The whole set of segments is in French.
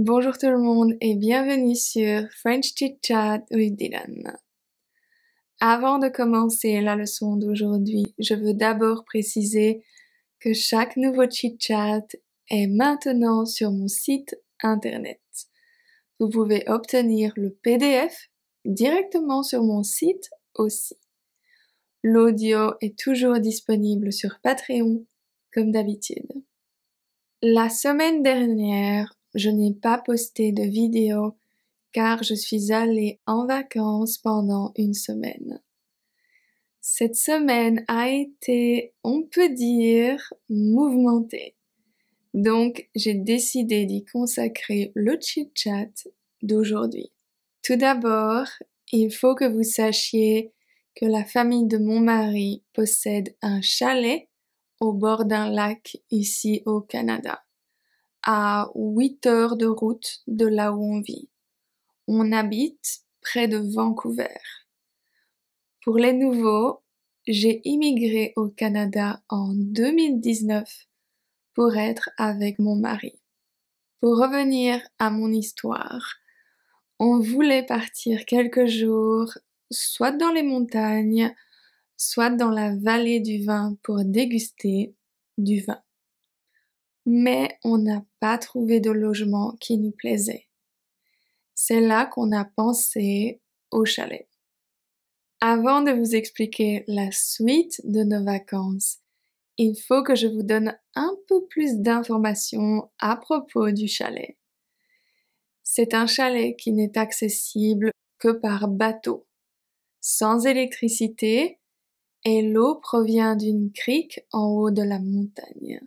Bonjour tout le monde et bienvenue sur French Chit Chat with Dylan. Avant de commencer la leçon d'aujourd'hui, je veux d'abord préciser que chaque nouveau chit chat est maintenant sur mon site internet. Vous pouvez obtenir le PDF directement sur mon site aussi. L'audio est toujours disponible sur Patreon comme d'habitude. La semaine dernière, je n'ai pas posté de vidéo car je suis allée en vacances pendant une semaine. Cette semaine a été, on peut dire, mouvementée. Donc, j'ai décidé d'y consacrer le chit-chat d'aujourd'hui. Tout d'abord, il faut que vous sachiez que la famille de mon mari possède un chalet au bord d'un lac ici au Canada à 8 heures de route de là où on vit. On habite près de Vancouver. Pour les nouveaux, j'ai immigré au Canada en 2019 pour être avec mon mari. Pour revenir à mon histoire, on voulait partir quelques jours, soit dans les montagnes, soit dans la vallée du vin pour déguster du vin mais on n'a pas trouvé de logement qui nous plaisait. C'est là qu'on a pensé au chalet. Avant de vous expliquer la suite de nos vacances, il faut que je vous donne un peu plus d'informations à propos du chalet. C'est un chalet qui n'est accessible que par bateau, sans électricité, et l'eau provient d'une crique en haut de la montagne.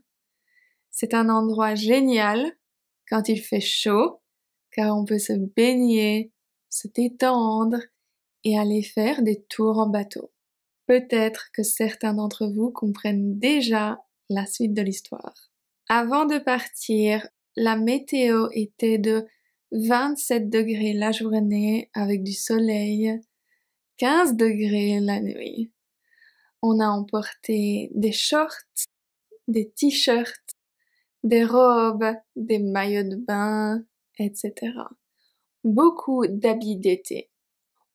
C'est un endroit génial quand il fait chaud, car on peut se baigner, se détendre et aller faire des tours en bateau. Peut-être que certains d'entre vous comprennent déjà la suite de l'histoire. Avant de partir, la météo était de 27 degrés la journée avec du soleil, 15 degrés la nuit. On a emporté des shorts, des t-shirts des robes, des maillots de bain, etc. Beaucoup d'habits d'été.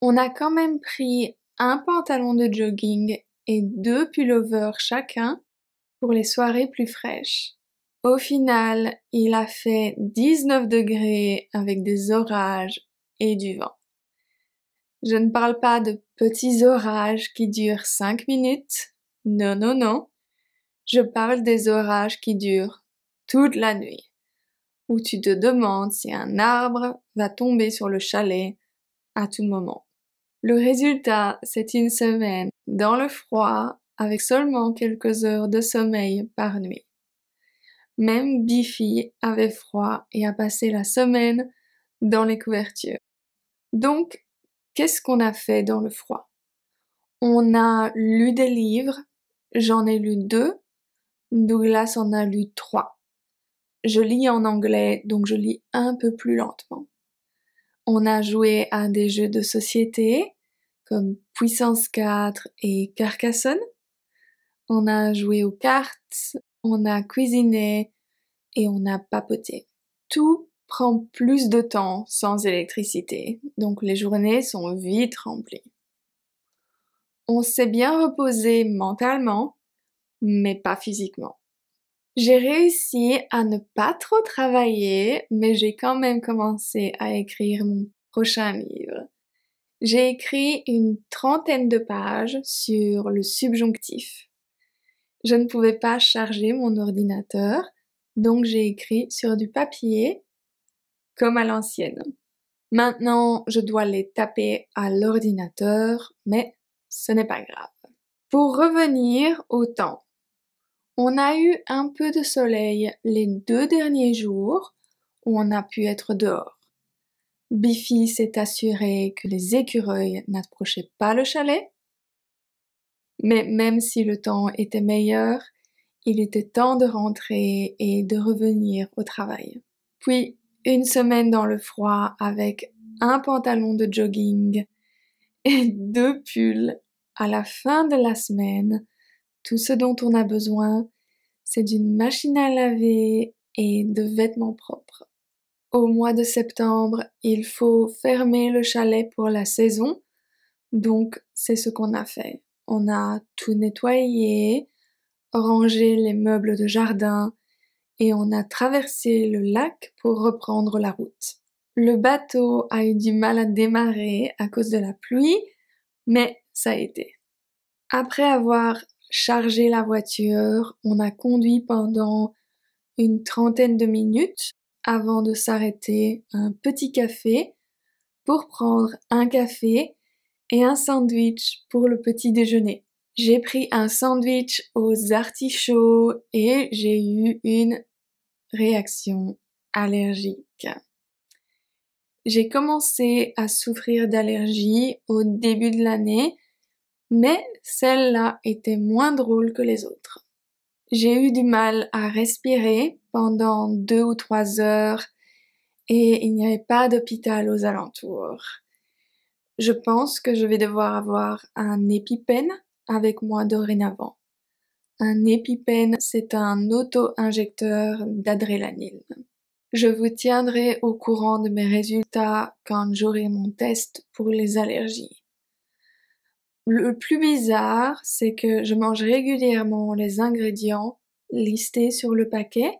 On a quand même pris un pantalon de jogging et deux pullovers chacun pour les soirées plus fraîches. Au final, il a fait 19 degrés avec des orages et du vent. Je ne parle pas de petits orages qui durent 5 minutes. Non, non, non. Je parle des orages qui durent toute la nuit, où tu te demandes si un arbre va tomber sur le chalet à tout moment. Le résultat, c'est une semaine dans le froid avec seulement quelques heures de sommeil par nuit. Même Biffy avait froid et a passé la semaine dans les couvertures. Donc, qu'est-ce qu'on a fait dans le froid On a lu des livres, j'en ai lu deux, Douglas en a lu trois. Je lis en anglais, donc je lis un peu plus lentement. On a joué à des jeux de société comme Puissance 4 et Carcassonne. On a joué aux cartes, on a cuisiné et on a papoté. Tout prend plus de temps sans électricité, donc les journées sont vite remplies. On s'est bien reposé mentalement, mais pas physiquement. J'ai réussi à ne pas trop travailler, mais j'ai quand même commencé à écrire mon prochain livre. J'ai écrit une trentaine de pages sur le subjonctif. Je ne pouvais pas charger mon ordinateur, donc j'ai écrit sur du papier comme à l'ancienne. Maintenant, je dois les taper à l'ordinateur, mais ce n'est pas grave. Pour revenir au temps, on a eu un peu de soleil les deux derniers jours où on a pu être dehors. Biffy s'est assuré que les écureuils n'approchaient pas le chalet. Mais même si le temps était meilleur, il était temps de rentrer et de revenir au travail. Puis une semaine dans le froid avec un pantalon de jogging et deux pulls à la fin de la semaine, tout ce dont on a besoin, c'est d'une machine à laver et de vêtements propres. Au mois de septembre, il faut fermer le chalet pour la saison. Donc, c'est ce qu'on a fait. On a tout nettoyé, rangé les meubles de jardin et on a traversé le lac pour reprendre la route. Le bateau a eu du mal à démarrer à cause de la pluie, mais ça a été. Après avoir charger la voiture, on a conduit pendant une trentaine de minutes avant de s'arrêter un petit café pour prendre un café et un sandwich pour le petit déjeuner. J'ai pris un sandwich aux artichauts et j'ai eu une réaction allergique. J'ai commencé à souffrir d'allergie au début de l'année mais celle-là était moins drôle que les autres. J'ai eu du mal à respirer pendant deux ou trois heures et il n'y avait pas d'hôpital aux alentours. Je pense que je vais devoir avoir un épipène avec moi dorénavant. Un épipène, c'est un auto-injecteur d'adrénaline. Je vous tiendrai au courant de mes résultats quand j'aurai mon test pour les allergies. Le plus bizarre, c'est que je mange régulièrement les ingrédients listés sur le paquet.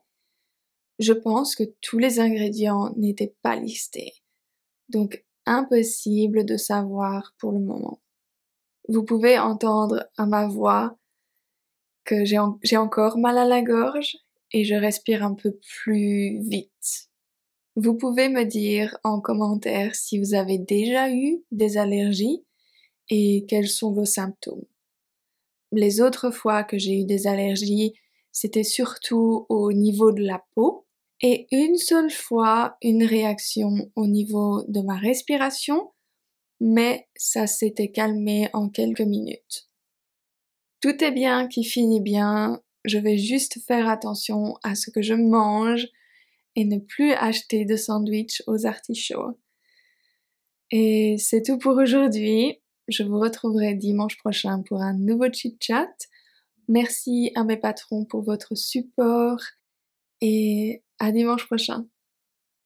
Je pense que tous les ingrédients n'étaient pas listés. Donc impossible de savoir pour le moment. Vous pouvez entendre à ma voix que j'ai encore mal à la gorge et je respire un peu plus vite. Vous pouvez me dire en commentaire si vous avez déjà eu des allergies et quels sont vos symptômes. Les autres fois que j'ai eu des allergies, c'était surtout au niveau de la peau et une seule fois une réaction au niveau de ma respiration, mais ça s'était calmé en quelques minutes. Tout est bien qui finit bien, je vais juste faire attention à ce que je mange et ne plus acheter de sandwich aux artichauts. Et c'est tout pour aujourd'hui. Je vous retrouverai dimanche prochain pour un nouveau chit-chat. Merci à mes patrons pour votre support et à dimanche prochain.